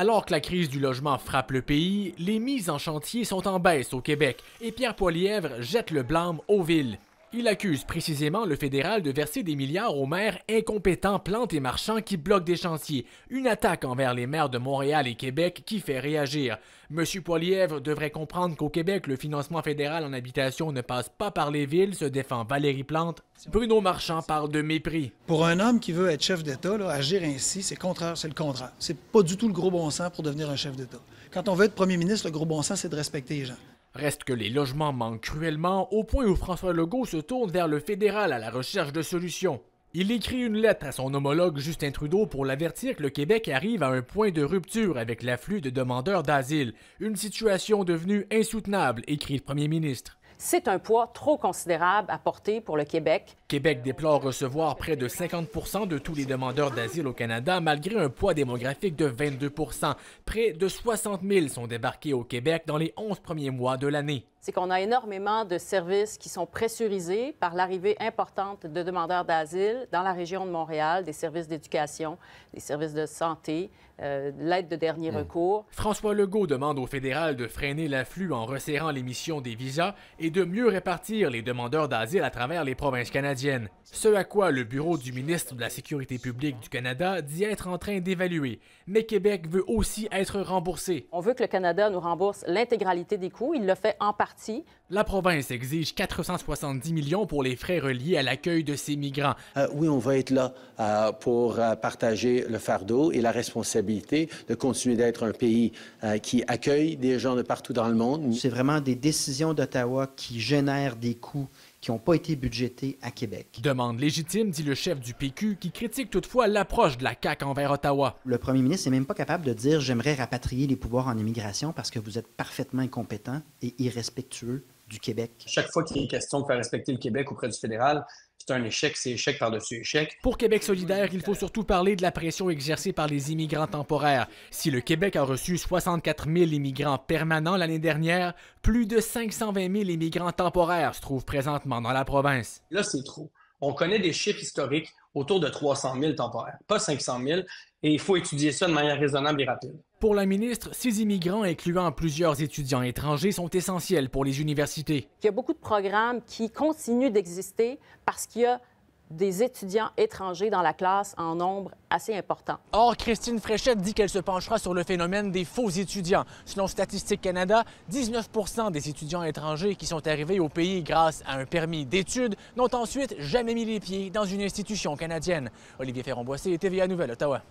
Alors que la crise du logement frappe le pays, les mises en chantier sont en baisse au Québec et Pierre Poilièvre jette le blâme aux villes. Il accuse précisément le fédéral de verser des milliards aux maires incompétents, plantes et marchands qui bloquent des chantiers. Une attaque envers les maires de Montréal et Québec qui fait réagir. Monsieur Poilièvre devrait comprendre qu'au Québec, le financement fédéral en habitation ne passe pas par les villes, se défend Valérie Plante. Bruno Marchand parle de mépris. Pour un homme qui veut être chef d'État, agir ainsi, c'est contraire, c'est le contraire. C'est pas du tout le gros bon sens pour devenir un chef d'État. Quand on veut être premier ministre, le gros bon sens, c'est de respecter les gens. Reste que les logements manquent cruellement au point où François Legault se tourne vers le fédéral à la recherche de solutions. Il écrit une lettre à son homologue Justin Trudeau pour l'avertir que le Québec arrive à un point de rupture avec l'afflux de demandeurs d'asile, une situation devenue insoutenable, écrit le premier ministre c'est un poids trop considérable à porter pour le Québec. Québec déplore recevoir près de 50 de tous les demandeurs d'asile au Canada, malgré un poids démographique de 22 Près de 60 000 sont débarqués au Québec dans les 11 premiers mois de l'année. C'est qu'on a énormément de services qui sont pressurisés par l'arrivée importante de demandeurs d'asile dans la région de Montréal, des services d'éducation, des services de santé, euh, l'aide de dernier hmm. recours. François Legault demande au fédéral de freiner l'afflux en resserrant l'émission des visas et de mieux répartir les demandeurs d'asile à travers les provinces canadiennes, ce à quoi le bureau du ministre de la Sécurité publique du Canada dit être en train d'évaluer. Mais Québec veut aussi être remboursé. On veut que le Canada nous rembourse l'intégralité des coûts, il le fait en partie. La province exige 470 millions pour les frais reliés à l'accueil de ces migrants. Euh, oui, on va être là euh, pour euh, partager le fardeau et la responsabilité de continuer d'être un pays qui accueille des gens de partout dans le monde. C'est vraiment des décisions d'Ottawa qui génèrent des coûts qui n'ont pas été budgétés à Québec. Demande légitime, dit le chef du PQ, qui critique toutefois l'approche de la CAQ envers Ottawa. Le premier ministre n'est même pas capable de dire j'aimerais rapatrier les pouvoirs en immigration parce que vous êtes parfaitement incompétent et irrespectueux du Québec. Chaque fois qu'il est question de faire respecter le Québec auprès du fédéral, c'est un échec, c'est échec par-dessus échec. Pour Québec solidaire, il faut surtout parler de la pression exercée par les immigrants temporaires. Si le Québec a reçu 64 000 immigrants permanents l'année dernière, plus de 520 000 immigrants temporaires se trouvent présentement dans la province. Là, c'est trop. On connaît des chiffres historiques autour de 300 000 temporaires, pas 500 000, et il faut étudier ça de manière raisonnable et rapide. Pour la ministre, ces immigrants, incluant plusieurs étudiants étrangers, sont essentiels pour les universités. Il y a beaucoup de programmes qui continuent d'exister parce qu'il y a des étudiants étrangers dans la classe en nombre assez important. Or, Christine Fréchette dit qu'elle se penchera sur le phénomène des faux étudiants. Selon Statistique Canada, 19 des étudiants étrangers qui sont arrivés au pays grâce à un permis d'études n'ont ensuite jamais mis les pieds dans une institution canadienne. Olivier Ferron-Boissé, TVA Nouvelle, Ottawa.